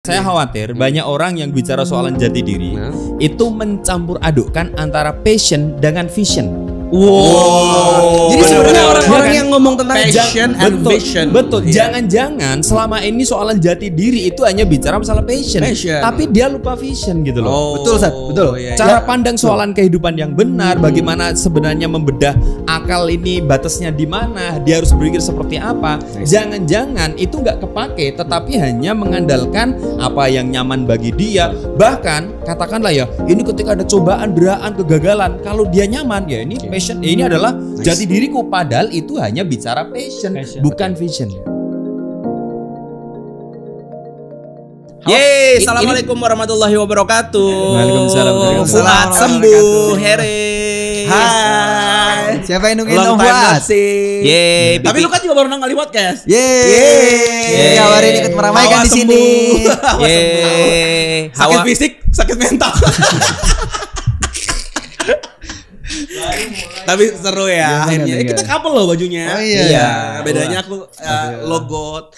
Saya hmm. khawatir banyak hmm. orang yang bicara soalan jati diri hmm. itu mencampur adukkan antara passion dengan vision. Wow. Jadi sebenarnya orang-orang yang ngomong tentang passion and betul, vision. Betul. Iya. Jangan-jangan selama ini soalan jati diri itu hanya bicara masalah passion, passion. tapi dia lupa vision gitu loh. Oh, betul, Sat. Betul. Iya, iya. Cara pandang soalan kehidupan yang benar, hmm. bagaimana sebenarnya membedah akal ini batasnya di mana, dia harus berpikir seperti apa. Jangan-jangan itu nggak kepake, tetapi hanya mengandalkan apa yang nyaman bagi dia. Bahkan katakanlah ya, ini ketika ada cobaan, deraan, kegagalan, kalau dia nyaman ya ini iya passion eh, ini hmm. adalah nice. jati diriku padahal itu hanya bicara passion, passion bukan okay. vision Yeay, Assalamualaikum warahmatullahi wabarakatuh. Waalaikumsalam. Selamat sembuh, Heri. Hai. Siapa yang nungguin Long buat? Yeay. Tapi lu kan juga baru nongol di podcast. Yeay. Yeay. Kabar ini ikut meramaikan di sini. Yeay. Sakit fisik, sakit mental. Tapi seru ya. Iya, akhirnya ya, kita couple loh bajunya. Oh iya. iya. iya. Bedanya aku uh, logo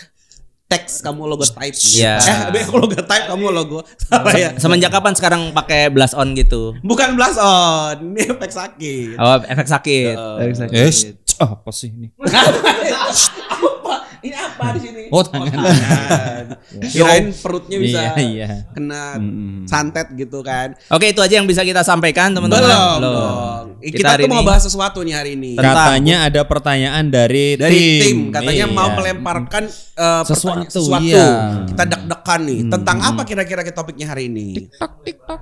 teks kamu logo type. Iya. Eh, aku logo type, kamu logo. apa ya. Semenjak kapan sekarang pakai blast on gitu? Bukan blast on, ini efek sakit. Oh, efek sakit. Oh. Efek sakit. Yes ah, apa sih ini? apa? Ini apa di sini? Oh tangan. Oh, tangan. Ya Kirain perutnya bisa iya, iya. kena hmm. santet gitu kan. Oke itu aja yang bisa kita sampaikan teman-teman. Belum, belum. Kita, kita tuh ini, mau bahas sesuatu nih hari ini. Katanya ada pertanyaan dari dari tim. tim. Katanya iya. mau melemparkan uh, eh, sesuatu. sesuatu. Iya. Kita deg-degan nih. Hmm. Tentang apa kira-kira topiknya hari ini? Tiktok, tiktok.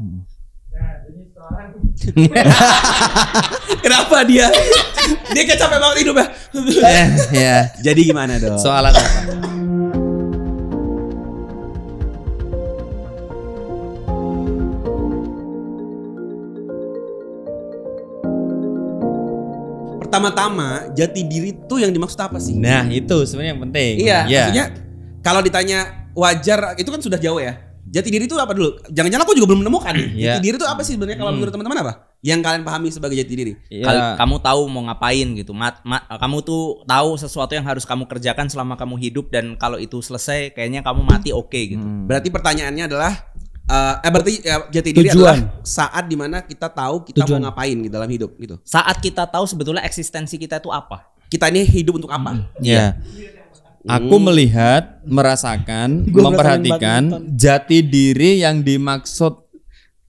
Hmm. Kenapa dia? dia kayak capek banget hidup ya? ya, ya. Jadi gimana dong? Soalan apa? Pertama-tama jati diri itu yang dimaksud apa sih? Nah itu sebenarnya yang penting. Iya, Yeah. maksudnya kalau ditanya wajar itu kan sudah jauh ya jati diri itu apa dulu? Jangan-jangan aku juga belum menemukan. yeah. Iya. Jati diri itu apa sih sebenarnya kalau hmm. menurut teman-teman apa? Yang kalian pahami sebagai jati diri? Yeah. Kalau kamu tahu mau ngapain gitu. Mat, mat, kamu tuh tahu sesuatu yang harus kamu kerjakan selama kamu hidup dan kalau itu selesai kayaknya kamu mati oke okay, gitu. Hmm. Berarti pertanyaannya adalah Uh, eh berarti ya, jati diri Tujuan. adalah saat dimana kita tahu kita Tujuan. mau ngapain gitu dalam hidup gitu. Saat kita tahu sebetulnya eksistensi kita itu apa. Kita ini hidup untuk apa? Iya. Yeah. yeah Aku hmm. melihat, merasakan, Gua memperhatikan jati diri yang dimaksud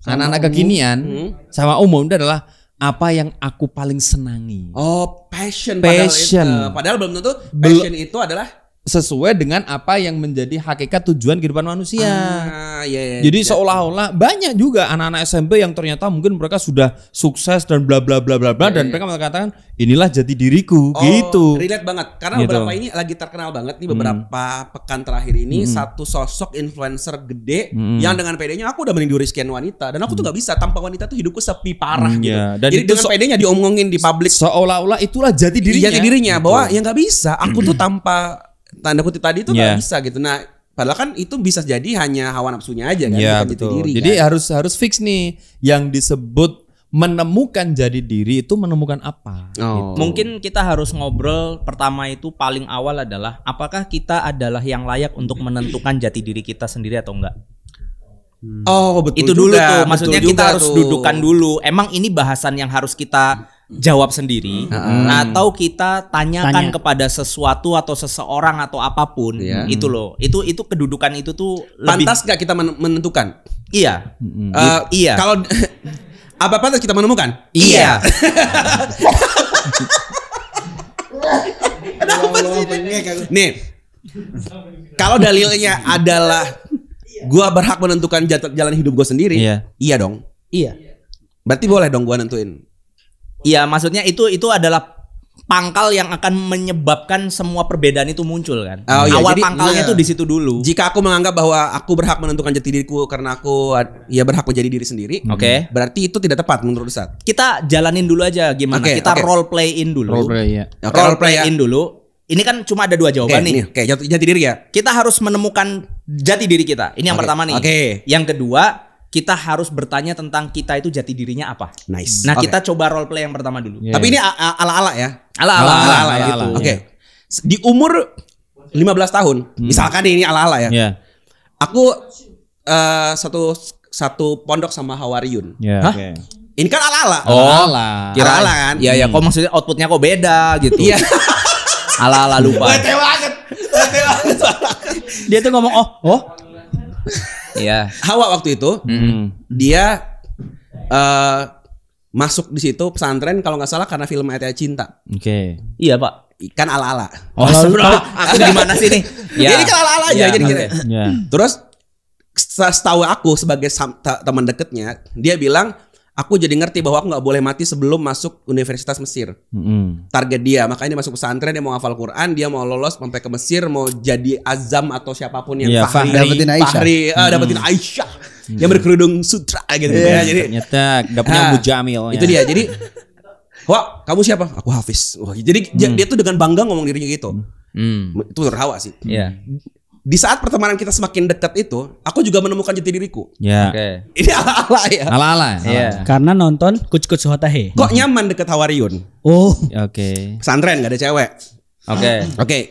anak-anak kekinian hmm. sama umum itu adalah apa yang aku paling senangi. Oh, passion. Passion. Padahal, itu, padahal belum tentu passion Bel itu adalah sesuai dengan apa yang menjadi hakikat tujuan kehidupan manusia. Ah, iya, iya, Jadi iya. seolah-olah banyak juga anak-anak SMP yang ternyata mungkin mereka sudah sukses dan bla bla bla bla bla iya, dan iya. mereka mengatakan inilah jati diriku oh, gitu. Relate banget karena gitu. beberapa ini lagi terkenal banget nih hmm. beberapa hmm. pekan terakhir ini hmm. satu sosok influencer gede hmm. yang dengan pedenya aku udah mending sekian wanita dan aku tuh hmm. nggak bisa tanpa wanita tuh hidupku sepi parah hmm, gitu. Iya. Dan Jadi dengan so pedenya diomongin di publik seolah-olah itulah jati iya, dirinya. Jati dirinya gitu. bahwa ya yang nggak bisa aku tuh tanpa tanda kutip tadi itu yeah. bisa gitu. Nah, padahal kan itu bisa jadi hanya hawa nafsunya aja kan, yeah, betul. jati diri. Jadi kan? harus harus fix nih yang disebut menemukan jadi diri itu menemukan apa? Oh. Gitu. Mungkin kita harus ngobrol pertama itu paling awal adalah apakah kita adalah yang layak untuk hmm. menentukan jati diri kita sendiri atau enggak? Oh betul. Itu juga, dulu tuh, maksudnya kita harus tuh. dudukan dulu. Emang ini bahasan yang harus kita jawab sendiri hmm. atau kita tanyakan Tanya. kepada sesuatu atau seseorang atau apapun yeah. itu loh itu itu kedudukan itu tuh pantas nggak lebih... kita menentukan iya uh, iya kalau apa pantas kita menemukan iya, iya. Nih, kalau dalilnya adalah gua berhak menentukan jalan hidup gua sendiri, iya, iya dong. Iya. Berarti boleh dong gua nentuin Iya, maksudnya itu itu adalah pangkal yang akan menyebabkan semua perbedaan itu muncul kan. Oh, iya. Awal Jadi, pangkalnya iya. di situ dulu. Jika aku menganggap bahwa aku berhak menentukan jati diriku karena aku ya berhak menjadi diri sendiri, hmm. oke. Okay. Berarti itu tidak tepat menurut Ustaz. Kita jalanin dulu aja gimana. Okay, kita okay. role in dulu. Role play ya. Okay, role playin ya. dulu. Ini kan cuma ada dua jawaban okay, nih. Oke, okay, jati, jati diri ya. Kita harus menemukan jati diri kita. Ini yang okay. pertama nih. Oke. Okay. Yang kedua, kita harus bertanya tentang kita itu jati dirinya apa. Nice. Nah, okay. kita coba role play yang pertama dulu. Yeah. Tapi ini ala-ala ya. Ala-ala ala, ala, gitu. Oke. Okay. Di umur 15 tahun, hmm. misalkan ini ala-ala ya. Yeah. Aku uh, satu satu pondok sama Hawariun. Yeah. Hah? Okay. Ini kan ala-ala. Oh, ala. Kira ala kan? Iya, iya. Hmm. Kok maksudnya outputnya kok beda gitu. Iya. ala-ala lupa. Bete banget. Bete banget. Dia tuh ngomong, "Oh, oh, yeah. Hawa waktu itu mm. dia uh, masuk di situ pesantren kalau nggak salah karena film Ayat Cinta. Oke. Okay. Iya pak. Ikan ala ala. Oh, oh aku di mana sih nih? ya. Jadi kan ala ala aja. Ya, jadi okay. ya. Terus setahu aku sebagai teman deketnya dia bilang aku jadi ngerti bahwa aku nggak boleh mati sebelum masuk Universitas Mesir. mm Target dia, makanya dia masuk pesantren, dia mau hafal Quran, dia mau lolos sampai ke Mesir, mau jadi Azam atau siapapun yang yeah, iya, Fahri, dapetin Aisyah, Fahri, mm. uh, dapetin Aisyah mm. yang berkerudung sutra gitu yeah. ya. Jadi ternyata dapetnya Abu Jamil. Itu ya. dia. Jadi, wah kamu siapa? Aku Hafiz. Wah, jadi mm. dia tuh dengan bangga ngomong dirinya gitu. Mm. Itu terhawa sih. Yeah di saat pertemanan kita semakin dekat itu, aku juga menemukan jati diriku. Ya. Okay. Ini ala-ala ya. Ala-ala. Ya. Iya. Karena nonton Kuch Kuch Hotahe. Kok nyaman deket Hawariun? Oh. Oke. Okay. Pesantren gak ada cewek. Oke. Okay. Oke. Okay.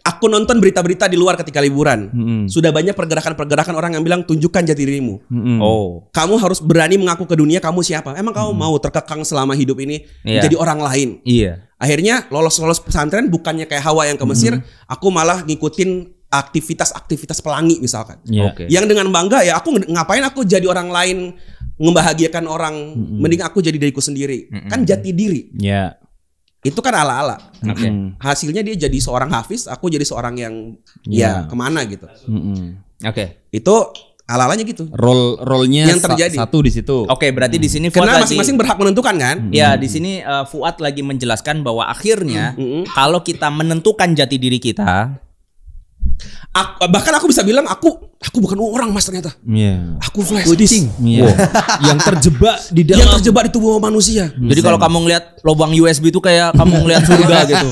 Aku nonton berita-berita di luar ketika liburan. Mm -hmm. Sudah banyak pergerakan-pergerakan orang yang bilang tunjukkan jati dirimu. Mm -hmm. Oh. Kamu harus berani mengaku ke dunia kamu siapa. Emang kamu mm -hmm. mau terkekang selama hidup ini yeah. menjadi orang lain? Iya. Yeah. Akhirnya lolos-lolos pesantren bukannya kayak Hawa yang ke Mesir, mm -hmm. aku malah ngikutin aktivitas-aktivitas pelangi misalkan. Yeah. Okay. Yang dengan bangga ya aku ngapain aku jadi orang lain membahagiakan orang mm -hmm. mending aku jadi diriku sendiri. Mm -hmm. Kan jati diri. Yeah. Itu kan ala-ala. Okay. Hasilnya dia jadi seorang hafiz, aku jadi seorang yang yeah. ya iya. kemana gitu. Mm -hmm. Oke. Okay. Itu ala-alanya gitu. roll role yang terjadi. satu di situ. Oke, okay, berarti hmm. di mm. sini Fuad Karena masing-masing berhak menentukan kan? Hmm. Ya, di sini uh, Fuad lagi menjelaskan bahwa akhirnya hmm. kalau kita menentukan jati diri kita, aku, bahkan aku bisa bilang aku aku bukan orang mas ternyata. Yeah. Aku flash. Yeah. Wow. yang terjebak di dalam. Yang terjebak di tubuh manusia. Jadi kalau kamu ngelihat lubang USB itu kayak kamu ngelihat surga gitu.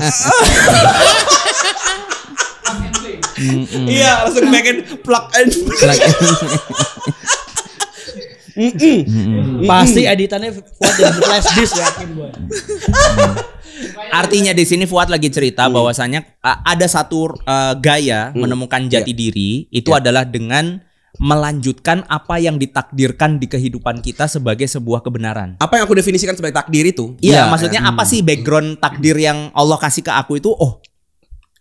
Iya, langsung pengen plug and play. Mm -mm. Mm -mm. Pasti editannya kuat buat flash disk ya. Artinya di sini Fuad lagi cerita hmm. Iya. bahwasannya ada satu uh, gaya hmm. menemukan jati yeah. diri itu yeah. adalah dengan melanjutkan apa yang ditakdirkan di kehidupan kita sebagai sebuah kebenaran. Apa yang aku definisikan sebagai takdir itu? Iya, yeah. maksudnya hmm. apa sih background takdir yang Allah kasih ke aku itu? Oh,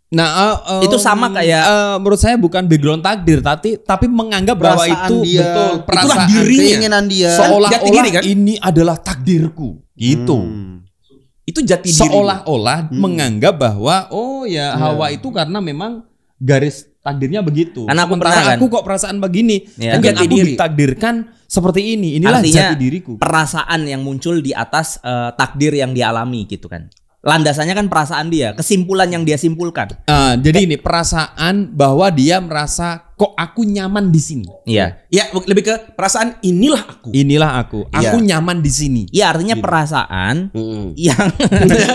Nah, uh, um, itu sama mm, kayak uh, menurut saya bukan background takdir, tapi tapi menganggap bahwa itu dia, betul perasaan dirinya, keinginan dia. Seolah-olah kan? ini adalah takdirku, gitu. Hmm itu jati diri seolah-olah hmm. menganggap bahwa oh ya iya. Hawa itu karena memang garis takdirnya begitu. Karena aku aku kok perasaan begini ya. dan aku diri. ditakdirkan seperti ini. Inilah Artinya, jati diriku. Perasaan yang muncul di atas uh, takdir yang dialami gitu kan landasannya kan perasaan dia, kesimpulan yang dia simpulkan. Uh, jadi ini perasaan bahwa dia merasa kok aku nyaman di sini. Iya. Ya lebih ke perasaan inilah aku. Inilah aku. Aku iya. nyaman di sini. Iya artinya gitu. perasaan mm-hmm. yang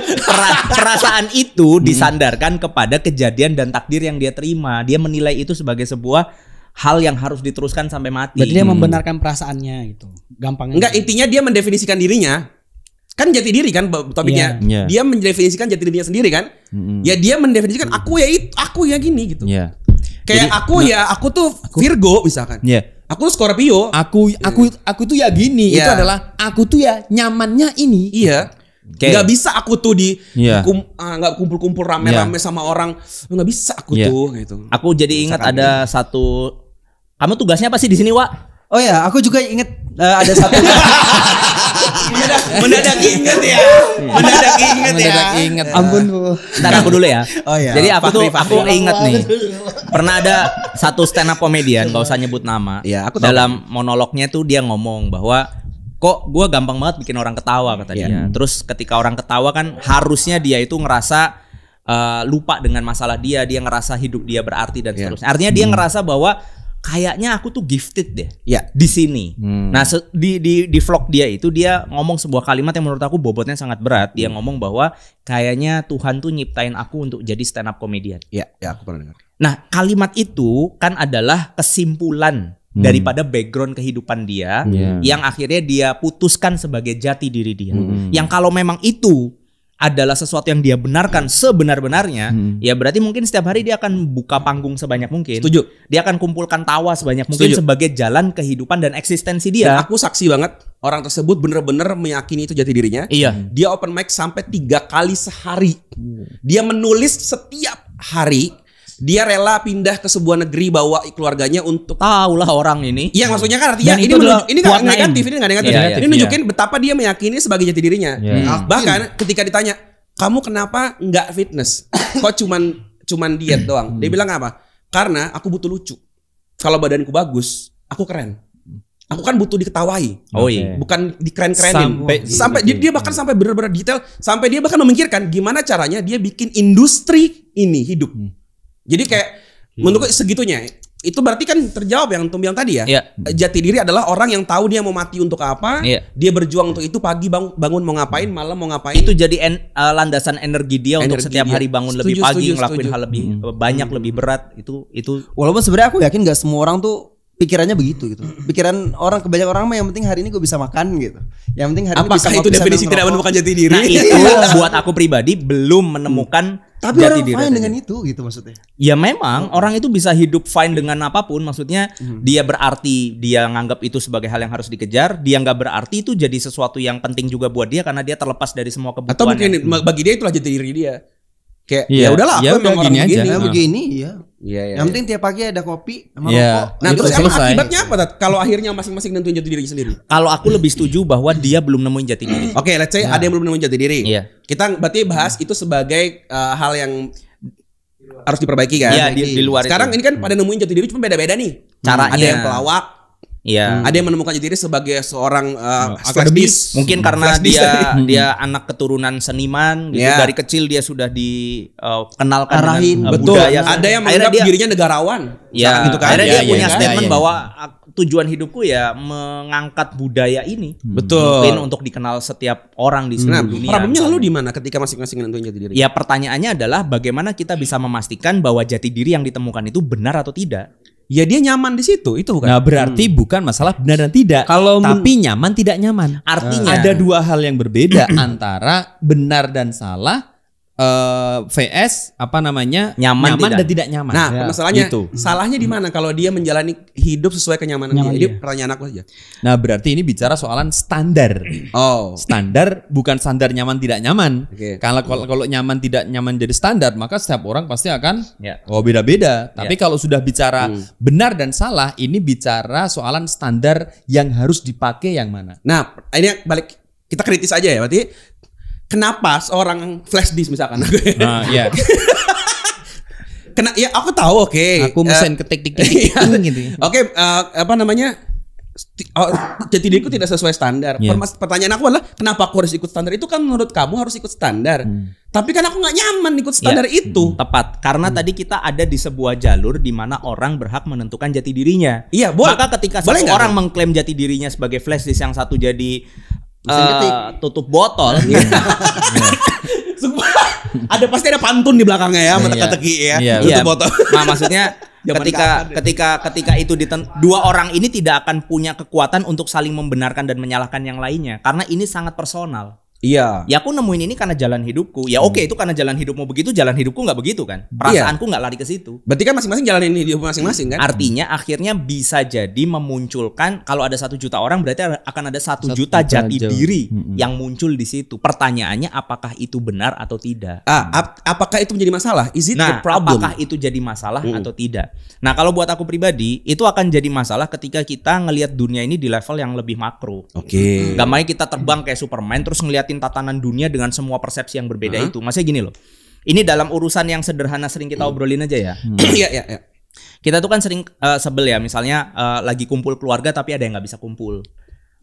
perasaan itu disandarkan mm-hmm. kepada kejadian dan takdir yang dia terima. Dia menilai itu sebagai sebuah hal yang harus diteruskan sampai mati. Berarti dia membenarkan perasaannya itu gampang Enggak, intinya dia mendefinisikan dirinya kan jati diri kan topiknya yeah, yeah. dia mendefinisikan jati dirinya sendiri kan mm-hmm. ya dia mendefinisikan aku ya itu aku ya gini gitu yeah. kayak Jadi, aku nah, ya aku tuh aku, Virgo misalkan yeah. aku tuh Scorpio aku yeah. aku iya. aku tuh ya gini yeah. itu iya. adalah aku tuh ya nyamannya ini iya yeah. Okay. Gak bisa aku tuh di yeah. kum, uh, ah, gak kumpul-kumpul rame-rame yeah. sama orang. Gak bisa aku yeah. tuh gitu. Aku jadi ingat ada ini. Gitu. satu kamu tugasnya apa sih di sini, Wak? Oh ya, aku juga inget uh, eh, ada satu mendadak ya. hmm. mendadak inget ya mendadak inget ya mendadak inget ampun bu ntar aku dulu ya oh iya jadi aku tuh aku inget nih pernah ada satu stand up komedian gak usah nyebut nama ya aku dalam monolognya tuh dia ngomong bahwa kok gue gampang banget bikin orang ketawa kata dia. Iya. Terus ketika orang ketawa kan harusnya dia itu ngerasa uh, lupa dengan masalah dia, dia ngerasa hidup dia berarti dan iya. seterusnya. Artinya dia hmm. ngerasa bahwa kayaknya aku tuh gifted deh ya di sini. Hmm. Nah di di di vlog dia itu dia ngomong sebuah kalimat yang menurut aku bobotnya sangat berat. Dia hmm. ngomong bahwa kayaknya Tuhan tuh nyiptain aku untuk jadi stand up comedian. Ya, ya aku pernah dengar. Nah kalimat itu kan adalah kesimpulan hmm. daripada background kehidupan dia yeah. yang akhirnya dia putuskan sebagai jati diri dia. Hmm. Yang kalau memang itu adalah sesuatu yang dia benarkan sebenar-benarnya, hmm. ya berarti mungkin setiap hari dia akan buka panggung sebanyak mungkin. Setuju. Dia akan kumpulkan tawa sebanyak mungkin Setuju. sebagai jalan kehidupan dan eksistensi dia. Dan aku saksi banget orang tersebut bener-bener meyakini itu jati dirinya. Iya. Dia open mic sampai tiga kali sehari. Hmm. Dia menulis setiap hari dia rela pindah ke sebuah negeri bawa keluarganya untuk tahulah orang ini. Iya, maksudnya kan artinya ini menunjuk, ini nggak negatif, ini nggak iya, negatif. Yeah, negatif. ini iya. nunjukin yeah. betapa dia meyakini sebagai jati dirinya. Yeah. Hmm. Iya. Bahkan ketika ditanya, "Kamu kenapa nggak fitness? Kok cuman cuman diet hmm. doang?" Dia bilang apa? "Karena aku butuh lucu. Kalau badanku bagus, aku keren." Aku kan butuh diketawai. Oh iya. Bukan dikeren-kerenin. Sampai, sampai dia, dia bahkan sampai benar-benar detail sampai dia bahkan memikirkan gimana caranya dia bikin industri ini hidup. Hmm jadi kayak hmm. menurut segitunya. Itu berarti kan terjawab yang Tum yang tadi ya. ya. Jati diri adalah orang yang tahu dia mau mati untuk apa, ya. dia berjuang untuk itu pagi bang, bangun mau ngapain, hmm. malam mau ngapain. Itu jadi en, uh, landasan energi dia energi untuk setiap dia. hari bangun setuju, lebih pagi, setuju, ngelakuin setuju. hal lebih hmm. banyak, hmm. lebih berat. Itu itu walaupun sebenarnya aku yakin gak semua orang tuh pikirannya begitu gitu. Pikiran orang kebanyakan orang mah yang penting hari ini gue bisa makan gitu. Yang penting hari Apakah ini bisa itu bisa definisi tidak menemukan jati diri? Nah, itu buat aku pribadi belum menemukan Tapi jati orang diri fine dengan itu gitu maksudnya. Ya memang hmm. orang itu bisa hidup fine dengan apapun maksudnya hmm. dia berarti dia nganggap itu sebagai hal yang harus dikejar, dia nggak berarti itu jadi sesuatu yang penting juga buat dia karena dia terlepas dari semua kebutuhan. Atau mungkin bagi dia itulah jati diri dia kayak iya. ya udahlah aku ya, udah, gini, begini, aja. Ya, begini ya Iya, iya. Yang iya. penting tiap pagi ada kopi sama yeah. rokok. Nah, itu terus selesai. emang akibatnya apa? Kalau akhirnya masing-masing nentuin jati diri sendiri. Kalau aku lebih setuju bahwa dia belum nemuin jati diri. Oke, okay, let's say nah. ada yang belum nemuin jati diri. Iya. Kita berarti bahas itu sebagai uh, hal yang harus diperbaiki kan? Iya, di, di luar Sekarang itu. ini kan pada nemuin jati diri cuma beda-beda nih. cara. Ada yang pelawak, Iya. Hmm. Ada yang menemukan diri sebagai seorang uh, oh, akademis. Mungkin hmm. karena dia hmm. dia anak keturunan seniman gitu yeah. dari kecil dia sudah dikenalkan uh, dengan betul. budaya. Kan. Ada yang menganggap dia, dirinya negarawan. Iya. Gitu kan. Akhirnya ya, dia ya, punya ya, statement ya, ya. bahwa uh, tujuan hidupku ya mengangkat budaya ini. Hmm. Betul. Mungkin untuk dikenal setiap orang di seluruh hmm. dunia. Problemnya lalu di mana ketika masing-masing menentukan jati diri? Ya pertanyaannya adalah bagaimana kita bisa memastikan bahwa jati diri yang ditemukan itu benar atau tidak? ya dia nyaman di situ itu bukan nah berarti hmm. bukan masalah benar dan tidak kalau tapi nyaman tidak nyaman artinya ada dua hal yang berbeda antara benar dan salah uh, eh, VS apa namanya nyaman, nyaman tidak. dan tidak nyaman. Nah, ya. masalahnya itu salahnya di mana kalau dia menjalani hidup sesuai kenyamanan nyaman dia. Jadi pertanyaan aku aja. Nah, berarti ini bicara soalan standar. Oh. Standar bukan standar nyaman tidak nyaman. Okay. Kalau kalau kalau nyaman tidak nyaman jadi standar, maka setiap orang pasti akan ya. oh beda-beda. Tapi ya. kalau sudah bicara hmm. benar dan salah, ini bicara soalan standar yang harus dipakai yang mana. Nah, ini balik kita kritis aja ya berarti kenapa seorang flash disk misalkan nah iya Kena, ya aku tahu oke okay. aku eh, mesin uh, ketik ketik iya. gitu ya. oke okay, uh, eh, apa namanya oh, jati diriku tidak sesuai standar. Yeah. Iya. Pertanyaan aku adalah kenapa aku harus ikut standar itu kan menurut kamu harus ikut standar. Hmm. Tapi kan aku nggak nyaman ikut iya. standar yeah. Hmm. itu. Tepat. Karena hmm. tadi kita ada di sebuah jalur di mana orang berhak menentukan jati dirinya. Iya, Yeah, Maka ketika boleh satu orang mengklaim jati dirinya sebagai flash disk yang satu jadi uh, tutup botol. Iya. ada pasti ada pantun di belakangnya ya, iya. teki ya. Iya. Tutup iya. botol. Nah, maksudnya ketika ketika ketika itu diten dua orang ini tidak akan punya kekuatan untuk saling membenarkan dan menyalahkan yang lainnya karena ini sangat personal. Iya. Ya aku nemuin ini karena jalan hidupku. Ya hmm. oke itu karena jalan hidupmu begitu, jalan hidupku nggak begitu kan. Iya. Perasaanku nggak iya. lari ke situ. Berarti kan masing-masing jalan ini hidup masing-masing kan. Artinya akhirnya bisa jadi memunculkan kalau ada satu juta orang berarti akan ada satu juta jati jauh. diri hmm. yang muncul di situ. Pertanyaannya apakah itu benar atau tidak? Ah, ap apakah itu menjadi masalah? Is it nah, the problem? apakah itu jadi masalah hmm. atau tidak? Nah kalau buat aku pribadi itu akan jadi masalah ketika kita ngelihat dunia ini di level yang lebih makro. Oke. Okay. main kita terbang kayak Superman terus ngeliatin ngeliatin tatanan dunia dengan semua persepsi yang berbeda uh itu. Maksudnya gini loh. Ini dalam urusan yang sederhana sering kita hmm. obrolin aja ya. Hmm. ya, ya, Kita tuh kan sering uh, sebel ya, misalnya uh, lagi kumpul keluarga tapi ada yang nggak bisa kumpul.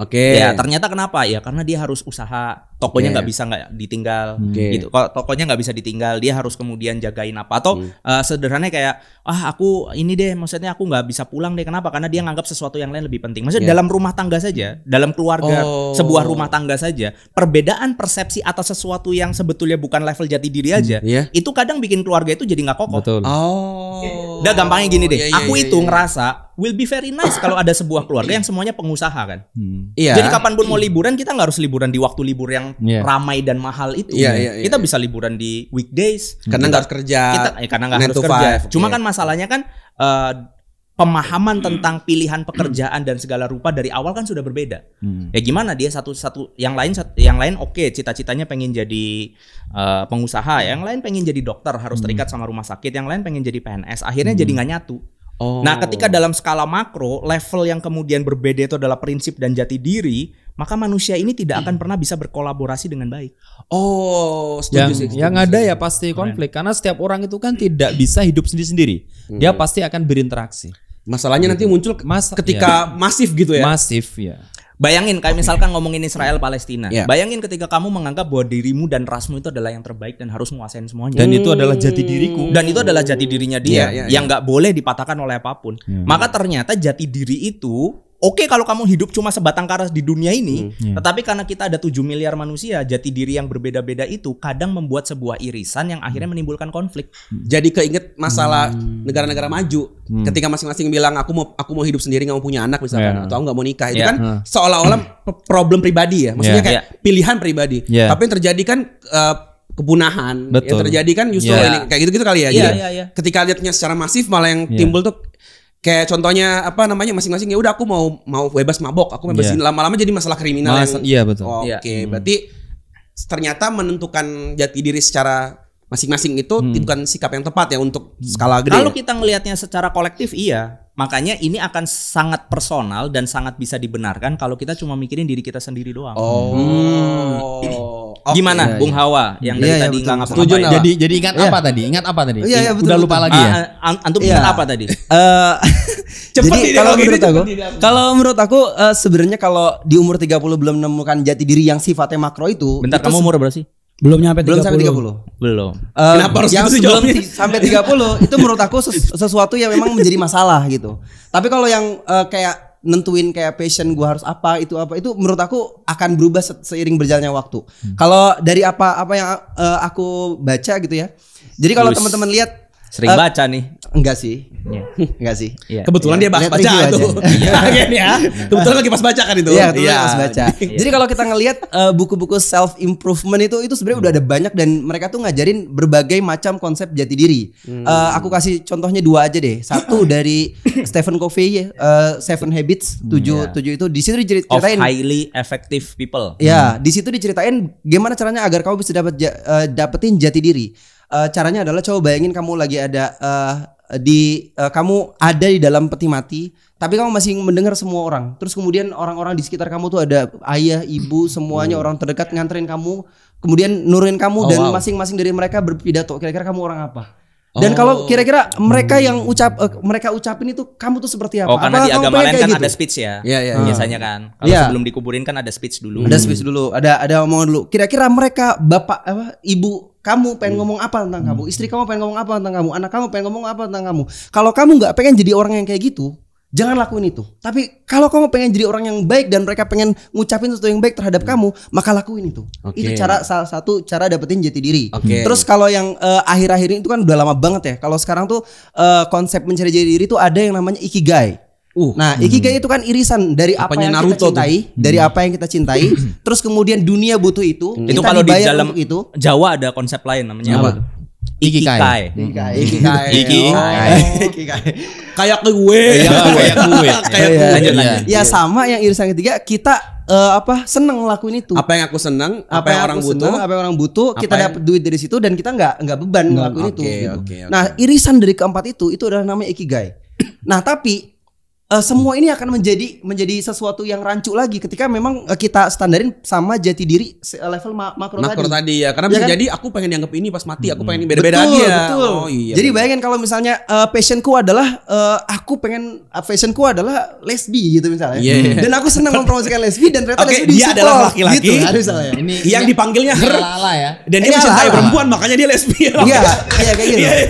Oke. Okay. Ya ternyata kenapa ya? Karena dia harus usaha tokonya iya, nggak yeah. bisa nggak ditinggal hmm. okay. gitu kalau tokonya nggak bisa ditinggal dia harus kemudian jagain apa atau mm. uh, sederhananya kayak ah aku ini deh maksudnya aku nggak bisa pulang deh kenapa karena dia nganggap sesuatu yang lain lebih penting maksudnya yeah. dalam rumah tangga saja dalam keluarga oh. sebuah rumah tangga saja perbedaan persepsi atas sesuatu yang sebetulnya bukan level jati diri hmm, aja hmm. Iya. yeah. itu kadang bikin keluarga itu jadi nggak kokoh Betul. oh udah gampangnya gini deh yeah, yeah, aku yeah, itu yeah, iya. ngerasa will be very nice kalau ada sebuah keluarga yang semuanya pengusaha kan. Hmm. Iya. Jadi kapanpun mau liburan kita nggak harus liburan di waktu libur yang yeah. ramai dan mahal itu. Yeah, yeah, yeah, kita yeah. bisa liburan di weekdays karena nggak harus kerja. Kita, eh, karena nggak harus kerja. Five, Cuma yeah. kan masalahnya kan uh, pemahaman mm. tentang pilihan pekerjaan dan segala rupa dari awal kan sudah berbeda. Mm. Ya gimana dia satu-satu yang lain satu, yang lain oke okay, cita-citanya pengen jadi uh, pengusaha, mm. yang lain pengen jadi dokter harus mm. terikat sama rumah sakit, yang lain pengen jadi PNS. Akhirnya mm. jadi nggak nyatu. Nah, oh. Nah, ketika dalam skala makro, level yang kemudian berbeda itu adalah prinsip dan jati diri, maka manusia ini tidak hmm. akan pernah bisa berkolaborasi dengan baik. Oh, setuju yang, sih. yang setuju. ada ya pasti konflik karena setiap orang itu kan tidak bisa hidup sendiri-sendiri. Dia hmm. pasti akan berinteraksi. Masalahnya nanti gitu. muncul Mas, ketika ya. masif gitu ya. Masif ya. Bayangin kayak misalkan ngomongin Israel Palestina. Yeah. Bayangin ketika kamu menganggap bahwa dirimu dan rasmu itu adalah yang terbaik dan harus menguasain semuanya. Dan itu adalah jati diriku. Dan itu adalah jati dirinya dia yeah, yeah, ya. yang nggak boleh dipatahkan oleh apapun. Yeah. Maka ternyata jati diri itu Oke kalau kamu hidup cuma sebatang kara di dunia ini, hmm, yeah. Hmm. tetapi karena kita ada 7 miliar manusia, jati diri yang berbeda-beda itu kadang membuat sebuah irisan yang akhirnya hmm. menimbulkan konflik. Jadi keinget masalah hmm. negara-negara hmm. maju, hmm. ketika masing-masing bilang aku mau aku mau hidup sendiri nggak mau punya anak misalkan yeah. atau nggak mau nikah, itu yeah. kan seolah-olah problem pribadi ya, maksudnya yeah. kayak yeah. pilihan pribadi. Yeah. Tapi yang terjadi kan uh, kepunahan Betul. yang terjadi kan justru yeah. kayak gitu-gitu kali ya. Yeah, gitu. Iya, yeah, yeah. Iya. Ketika lihatnya secara masif malah yang yeah. timbul tuh Kayak contohnya apa namanya masing-masing ya udah aku mau mau bebas mabok, aku bebasin yeah. lama-lama jadi masalah kriminal Mas, yang Iya betul. Oke, okay, iya. hmm. berarti ternyata menentukan jati diri secara masing-masing itu hmm. bukan sikap yang tepat ya untuk hmm. skala gede. Kalau kita melihatnya secara kolektif iya, makanya ini akan sangat personal dan sangat bisa dibenarkan kalau kita cuma mikirin diri kita sendiri doang. Oh. Hmm okay. Gimana, ya, Bung iya. Hawa yang dari ya, tadi nggak ngapa Jadi, jadi ingat iya. apa tadi? Ingat apa tadi? ya, ya, betul, Udah lupa lagi ya. Ah, antum ingat apa tadi? Eh, jadi, kalau menurut aku, kalau menurut aku sebenarnya kalau di umur 30 belum menemukan jati diri yang sifatnya makro itu. Bentar, kamu umur berapa sih? Belum nyampe 30. Belum sampai 30. Belum. Uh, Kenapa harus yang gitu sebelum sampai 30 itu menurut aku sesuatu yang memang menjadi masalah gitu. Tapi kalau yang uh, kayak nentuin kayak passion gue harus apa itu apa itu menurut aku akan berubah seiring berjalannya waktu. Hmm. Kalau dari apa apa yang uh, aku baca gitu ya. Jadi kalau teman-teman lihat Sering uh, baca nih. Enggak sih. Yeah. Enggak sih. Yeah. Kebetulan yeah. dia bahas baca itu. Iya. ya. Kebetulan lagi pas baca kan itu. Iya, yeah, iya. pas baca. Iya. Jadi kalau kita ngelihat uh, buku-buku self improvement itu itu sebenarnya udah ada banyak dan mereka tuh ngajarin berbagai macam konsep jati diri. Hmm. Uh, aku kasih contohnya dua aja deh. Satu dari Stephen Covey uh, Seven Habits, tujuh yeah. tujuh itu di situ diceritain of highly effective people. Ya, yeah, hmm. di situ diceritain gimana caranya agar kamu bisa dapat uh, dapetin jati diri uh, caranya adalah coba bayangin kamu lagi ada uh, di uh, kamu ada di dalam peti mati tapi kamu masih mendengar semua orang terus kemudian orang-orang di sekitar kamu tuh ada ayah ibu semuanya hmm. orang terdekat nganterin kamu kemudian nurunin kamu oh, dan masing-masing wow. dari mereka berpidato kira-kira kamu orang apa dan oh. kalau kira-kira mereka yang ucap uh, mereka ucapin itu kamu tuh seperti apa? Oh, karena apa di agama lain kan gitu? ada speech ya. Iya, iya. Hmm. Biasanya kan. Kalau yeah. sebelum dikuburin kan ada speech dulu. Ada speech dulu, ada ada omongan dulu. Kira-kira mereka bapak apa ibu kamu pengen hmm. ngomong apa tentang hmm. kamu? Istri kamu pengen ngomong apa tentang kamu? Anak kamu pengen ngomong apa tentang kamu? Kalau kamu nggak pengen jadi orang yang kayak gitu, Jangan lakuin itu. Tapi kalau kamu pengen jadi orang yang baik dan mereka pengen ngucapin sesuatu yang baik terhadap hmm. kamu, maka lakuin itu. Okay. Itu cara salah satu cara dapetin jati diri. Okay. Terus kalau yang uh, akhir-akhir ini itu kan udah lama banget ya. Kalau sekarang tuh uh, konsep mencari jati diri itu ada yang namanya ikigai. Uh, nah, hmm. ikigai itu kan irisan dari apa Apanya yang Naruto kita cintai, tuh. dari hmm. apa yang kita cintai, terus kemudian dunia butuh itu. Hmm. itu kalau di dalam itu. Jawa ada konsep lain namanya apa? apa? Iki Kai, Iki Kai, Iki Kai, Kayak gue. Kayak gue. Kayak gue. Iya. Ya sama yang irisan ketiga kita uh, apa seneng lakuin itu. Apa yang aku seneng, apa, apa yang, yang orang butuh, apa yang orang butuh, kita yang... dapat duit dari situ dan kita nggak nggak beban hmm, ngelakuin okay, itu. Gitu. Okay, okay. Nah irisan dari keempat itu itu adalah namanya ikigai. Nah tapi uh, semua ini akan menjadi menjadi sesuatu yang rancu lagi ketika memang eh, kita standarin sama jati diri eh, level ma makro, makro tadi. tadi ya karena ya bisa kan? jadi aku pengen dianggap ini pas mati aku pengen beda-beda betul, dia betul. Oh, iya, jadi iya. bayangin kalau misalnya uh, passionku adalah uh, aku pengen uh, fashionku adalah lesbi gitu misalnya yeah. dan aku senang mempromosikan lesbi dan ternyata okay, lesbi dia adalah laki-laki gitu, hmm. ini yang dipanggilnya her ya dan ini dia mencintai perempuan makanya dia lesbi iya iya kayak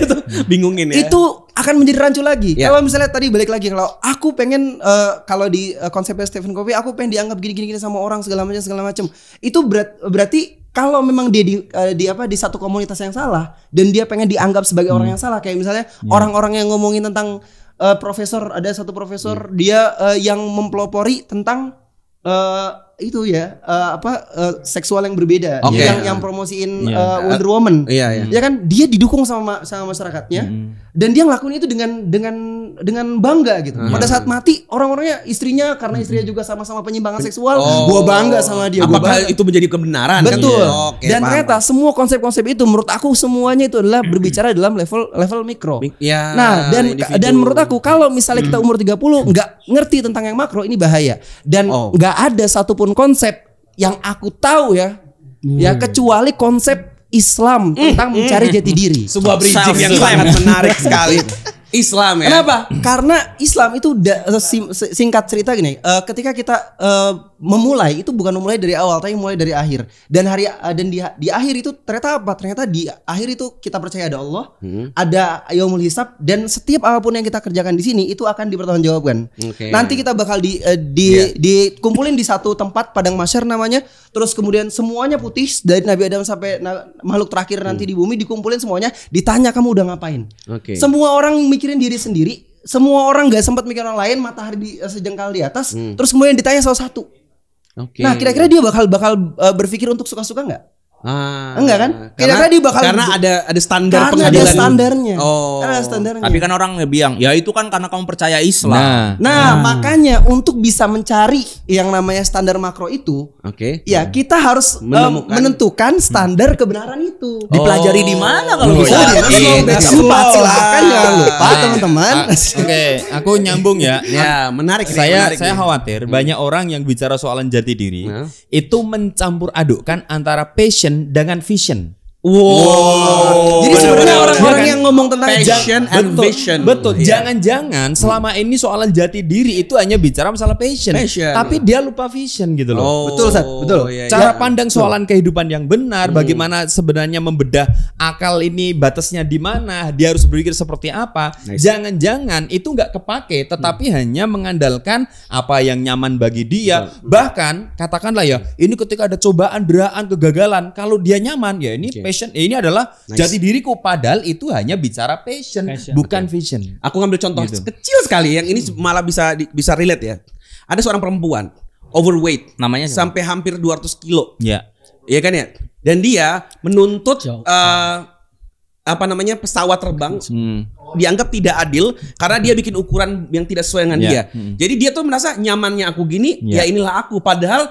gitu iya, bingungin ya itu akan menjadi rancu lagi. Yeah. Kalau misalnya tadi balik lagi kalau aku pengen uh, kalau di uh, konsepnya Stephen Covey aku pengen dianggap gini-gini sama orang segala macam segala macam. Itu berat, berarti kalau memang dia di, uh, di apa di satu komunitas yang salah dan dia pengen dianggap sebagai hmm. orang yang salah kayak misalnya ya. orang-orang yeah. yang ngomongin tentang uh, profesor ada satu profesor yeah. dia uh, yang mempelopori tentang uh, itu ya uh, apa uh, seksual yang berbeda okay. yang yang promosiin yeah. Iya. uh, Wonder Woman. uh, yeah, yeah. Ya kan dia didukung sama sama masyarakatnya mm. dan dia ngelakuin itu dengan dengan dengan bangga gitu. Mm. Pada saat mati orang-orangnya istrinya karena istrinya juga sama-sama penyimpangan seksual, oh. gua bangga sama dia. Apakah gua bangga. itu menjadi kebenaran kan? Betul. Kan? Iya, okay, dan ternyata semua konsep-konsep itu menurut aku semuanya itu adalah berbicara dalam level level mikro. Mik ya, nah, dan individu. dan menurut aku kalau misalnya kita hmm. umur 30 nggak ngerti tentang yang makro ini bahaya dan oh. nggak oh. ada satu satupun konsep yang aku tahu ya. ya hmm. Ya kecuali konsep Islam hmm. tentang mencari hmm. jati diri. Sebuah bridging yang sangat menarik sekali. Islam ya. Kenapa? Karena Islam itu da, sim, singkat cerita gini, uh, ketika kita uh, memulai itu bukan memulai dari awal tapi mulai dari akhir. Dan hari uh, dan di, di akhir itu ternyata apa? Ternyata di akhir itu kita percaya ada Allah, hmm. ada yaumul hisab dan setiap apapun yang kita kerjakan di sini itu akan dipertanggungjawabkan. Okay. Nanti kita bakal di uh, di yeah. dikumpulin di satu tempat padang masyar namanya, terus kemudian semuanya putih dari Nabi Adam sampai makhluk terakhir nanti hmm. di bumi dikumpulin semuanya, ditanya kamu udah ngapain. Okay. Semua orang mikirin diri sendiri semua orang nggak sempat mikir orang lain matahari di eh, sejengkal di atas hmm. terus kemudian ditanya salah satu okay. nah kira-kira dia bakal bakal uh, berpikir untuk suka-suka nggak -suka Ah, enggak kan? Karena, karena, dia bakal karena ada ada standar karena pengadilan. Ada standarnya. Oh. Karena ada standarnya. Tapi kan orang bilang, ya itu kan karena kamu percaya Islam. Nah, nah, nah. makanya untuk bisa mencari yang namanya standar makro itu, oke. Okay. Ya, nah. kita harus menemukan, um, menentukan standar kebenaran itu. Oh. Dipelajari di mana kalau oh, bisa? Oh, iya. iya. Sempat iya. silakan jangan iya. lupa teman-teman. Ah, oke, aku nyambung ya. ya, menarik. Saya saya khawatir hmm. banyak orang yang bicara soalan jati diri nah. itu mencampur adukkan antara passion vision dengan vision. Wow. wow. Jadi sebenarnya orang-orang yang ngomong tentang passion and betul, vision. Betul. Iya. Jangan-jangan yeah. selama ini soalan jati diri itu hanya bicara masalah passion, passion. tapi dia lupa vision gitu loh. Oh, betul, Sat. Betul. Iya, iya. Cara ya. pandang soalan betul. kehidupan yang benar, hmm. bagaimana sebenarnya membedah akal ini batasnya di mana, dia harus berpikir seperti apa. Jangan-jangan nice. itu nggak kepake, tetapi hmm. hanya mengandalkan apa yang nyaman bagi dia. Betul. Bahkan katakanlah ya, ini ketika ada cobaan, deraan, kegagalan, kalau dia nyaman ya ini okay passion ya ini adalah nice. jati diriku padahal itu hanya bicara passion, passion. bukan okay. vision aku ngambil contoh gitu. kecil sekali yang ini malah bisa bisa relate ya ada seorang perempuan overweight namanya siapa? sampai hampir 200 kilo ya Iya kan ya dan dia menuntut eh, apa namanya pesawat terbang hmm. dianggap tidak adil karena dia bikin ukuran yang tidak sesuai dengan yeah. dia. Hmm. Jadi dia tuh merasa nyamannya aku gini, yeah. ya inilah aku. Padahal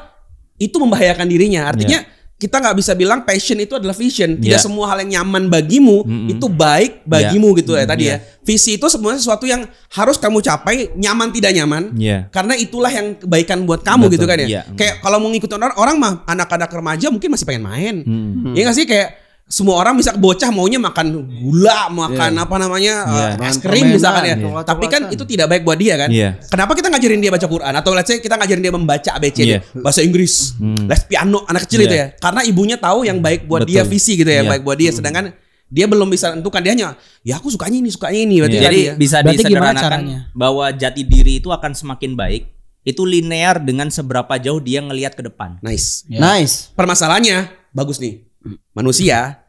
itu membahayakan dirinya. Artinya yeah kita nggak bisa bilang passion itu adalah vision. Tidak yeah. semua hal yang nyaman bagimu mm -hmm. itu baik bagimu yeah. gitu ya tadi ya. yeah. ya. Visi itu sebenarnya sesuatu yang harus kamu capai nyaman tidak nyaman. Yeah. Karena itulah yang kebaikan buat kamu gitu Betul. gitu kan ya. Yeah. Kayak kalau mau ngikutin orang, orang mah anak-anak remaja mungkin masih pengen main. Mm -hmm. Ya nggak sih kayak semua orang bisa bocah maunya makan gula, iya. makan yeah. apa namanya yeah. Iya, eh, uh, es krim misalkan ya. Yeah. Tapi kan itu tidak baik buat dia kan. Yeah. Kenapa kita ngajarin dia baca Quran atau let's say kita ngajarin dia membaca ABC yeah. bahasa Inggris, hmm. les piano anak kecil yeah. itu iya. ya. Karena ibunya tahu yang baik buat Betul. dia visi gitu ya, yeah. baik buat dia. Hmm. Sedangkan dia belum bisa tentukan dia hanya ya aku sukanya ini sukanya ini berarti yeah. jadi ya. bisa berarti disederhanakan bahwa jati diri itu akan semakin baik itu linear dengan seberapa jauh dia ngelihat ke depan nice yeah. nice permasalahannya bagus nih manusia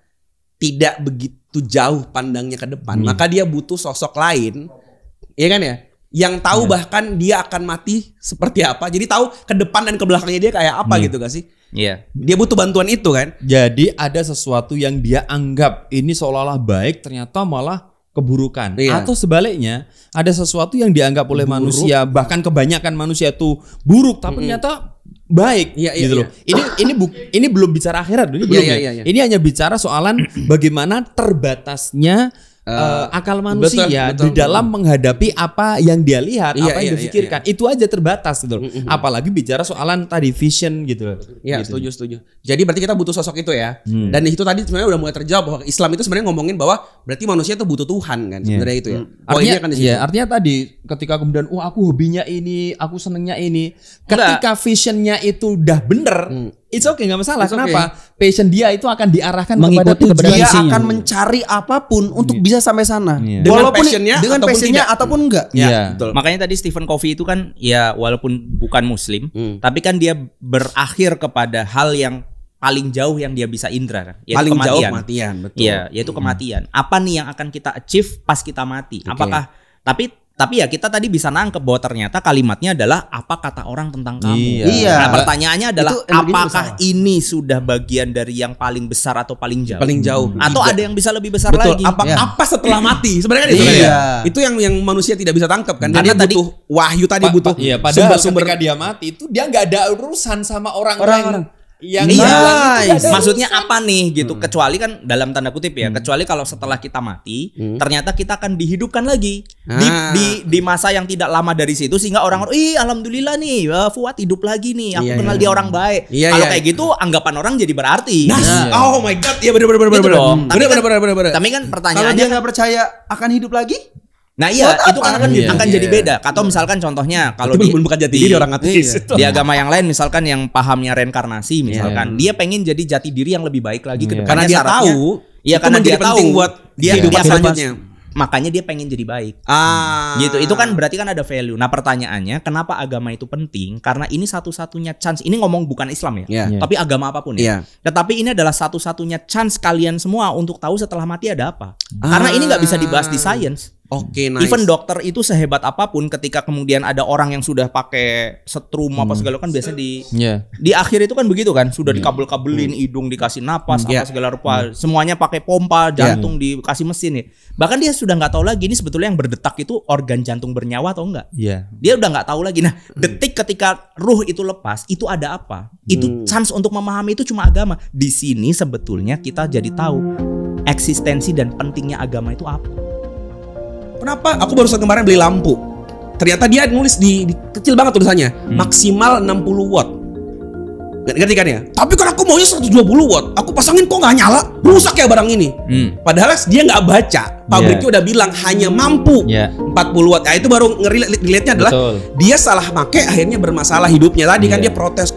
tidak begitu jauh pandangnya ke depan, hmm. maka dia butuh sosok lain, ya kan ya, yang tahu yeah. bahkan dia akan mati seperti apa, jadi tahu ke depan dan ke belakangnya dia kayak apa hmm. gitu gak sih? Iya. Yeah. Dia butuh bantuan itu kan? Jadi ada sesuatu yang dia anggap ini seolah-olah baik, ternyata malah keburukan iya. atau sebaliknya ada sesuatu yang dianggap oleh buruk. manusia bahkan kebanyakan manusia itu buruk tapi mm -hmm. ternyata baik ya, ya, gitu ya. loh. Iya. Ini ini bu, ini belum bicara akhirat ini iya, belum iya, ya, ya, ya. ya. Ini hanya bicara soalan bagaimana terbatasnya uh, akal manusia betul, betul, di dalam betul. menghadapi apa yang dia lihat, iya, apa yang iya, iya pikirkan Iya, iya. Itu aja terbatas gitu. Mm -hmm. Apalagi bicara soalan tadi vision gitu. Iya, gitu. setuju setuju. Jadi berarti kita butuh sosok itu ya. Hmm. Dan itu tadi sebenarnya udah mulai terjawab bahwa Islam itu sebenarnya ngomongin bahwa berarti manusia itu butuh Tuhan kan iya. sebenarnya itu ya. Hmm. Artinya kan iya, artinya tadi ketika kemudian oh aku hobinya ini, aku senengnya ini, ketika Enggak. visionnya itu udah bener, hmm It's okay, nggak masalah. It's Kenapa? Okay. Passion dia itu akan diarahkan Mengikuti kepada dia isinya. akan mencari apapun untuk iya. bisa sampai sana. Yeah. Dengan walaupun passionnya, dengan ataupun passionnya tidak. ataupun enggak. Yeah. Iya. Iya, yeah. betul. Makanya tadi Stephen Covey itu kan ya walaupun bukan Muslim, hmm. tapi kan dia berakhir kepada hal yang paling jauh yang dia bisa indra yaitu paling kematian. jauh kematian betul iya yaitu hmm. kematian apa nih yang akan kita achieve pas kita mati okay. apakah tapi tapi ya kita tadi bisa nangkep bahwa ternyata kalimatnya adalah apa kata orang tentang kamu. Iya. iya. Nah, pertanyaannya adalah itu apakah ini sudah bagian dari yang paling besar atau paling jauh? Paling jauh. Hmm. Atau iya. ada yang bisa lebih besar Betul. lagi? Apa, ya. apa setelah mati? Sebenarnya kan itu kan ya? iya. Itu yang yang manusia tidak bisa tangkap kan. Karena dia tadi wahyu tadi pa, butuh. iya, padahal sumber, sumber ketika dia mati itu dia nggak ada urusan sama orang, orang, -orang iya, nice. maksudnya apa nih gitu hmm. kecuali kan dalam tanda kutip ya hmm. kecuali kalau setelah kita mati hmm. ternyata kita akan dihidupkan lagi ah. di, di di masa yang tidak lama dari situ sehingga orang-orang ih alhamdulillah nih wah, ya, Fuad hidup lagi nih aku yeah, kenal yeah. dia orang baik Yeah, kalau yeah. kayak gitu anggapan orang jadi berarti nice. Yeah. Iya. oh my god ya benar benar benar benar benar benar tapi kan pertanyaannya kalau dia nggak percaya akan hidup lagi Nah iya itu kan akan, iya, akan iya, jadi iya. beda. Atau misalkan contohnya kalau di bukan jati diri orang ateis iya. di agama yang lain misalkan yang pahamnya reinkarnasi iya. misalkan iya. dia pengen jadi jati diri yang lebih baik lagi iya. ke Karena dia tahu, ya karena dia tahu buat dia hidup iya. selanjutnya. Makanya dia pengen jadi baik. Ah. Hmm, gitu. Itu kan berarti kan ada value. Nah, pertanyaannya kenapa agama itu penting? Karena ini satu-satunya chance. Ini ngomong bukan Islam ya, yeah. tapi agama apapun ya. Yeah. Tetapi ini adalah satu-satunya chance kalian semua untuk tahu setelah mati ada apa. Ah. Karena ini nggak bisa dibahas di science. Oke, okay, nice. Even dokter itu sehebat apapun, ketika kemudian ada orang yang sudah pakai setrum hmm. apa segala kan biasanya di yeah. di akhir itu kan begitu kan, sudah yeah. Hmm. dikabel-kabelin, hmm. hidung dikasih napas yeah. apa segala rupa, hmm. semuanya pakai pompa, ya. jantung yeah. dikasih mesin ya. Bahkan dia sudah nggak tahu lagi ini sebetulnya yang berdetak itu organ jantung bernyawa atau enggak. Yeah. Dia udah nggak tahu lagi. Nah, hmm. detik ketika ruh itu lepas, itu ada apa? Itu hmm. chance untuk memahami itu cuma agama. Di sini sebetulnya kita jadi tahu eksistensi dan pentingnya agama itu apa kenapa aku barusan kemarin beli lampu ternyata dia nulis di, di kecil banget tulisannya hmm. maksimal 60 watt Ngerti kan ya? Tapi kan aku maunya 120 watt. Aku pasangin kok nggak nyala? Rusak ya barang ini. Hmm. Padahal dia nggak baca. Pabriknya yeah. udah bilang hanya mampu yeah. Iya. 40 watt. Ya itu baru ngeliatnya adalah Betul. dia salah make akhirnya bermasalah hidupnya. Tadi yeah. kan iya. dia protes.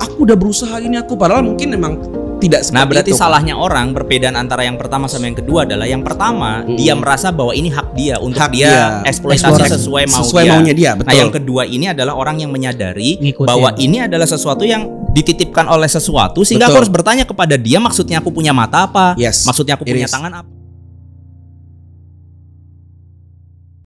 Aku udah berusaha ini aku padahal mungkin memang tidak nah, seperti Nah, berarti itu. salahnya orang perbedaan antara yang pertama sama yang kedua adalah yang pertama hmm dia merasa bahwa ini hak dia untuk hak dia, dia eksploitasi sesuai mau sesuai dia. maunya dia, nah, betul. Nah, yang kedua ini adalah orang yang menyadari Ngikutin. bahwa ini adalah sesuatu yang dititipkan oleh sesuatu sehingga aku harus bertanya kepada dia maksudnya aku punya mata apa? Yes. Maksudnya aku It punya is. tangan apa?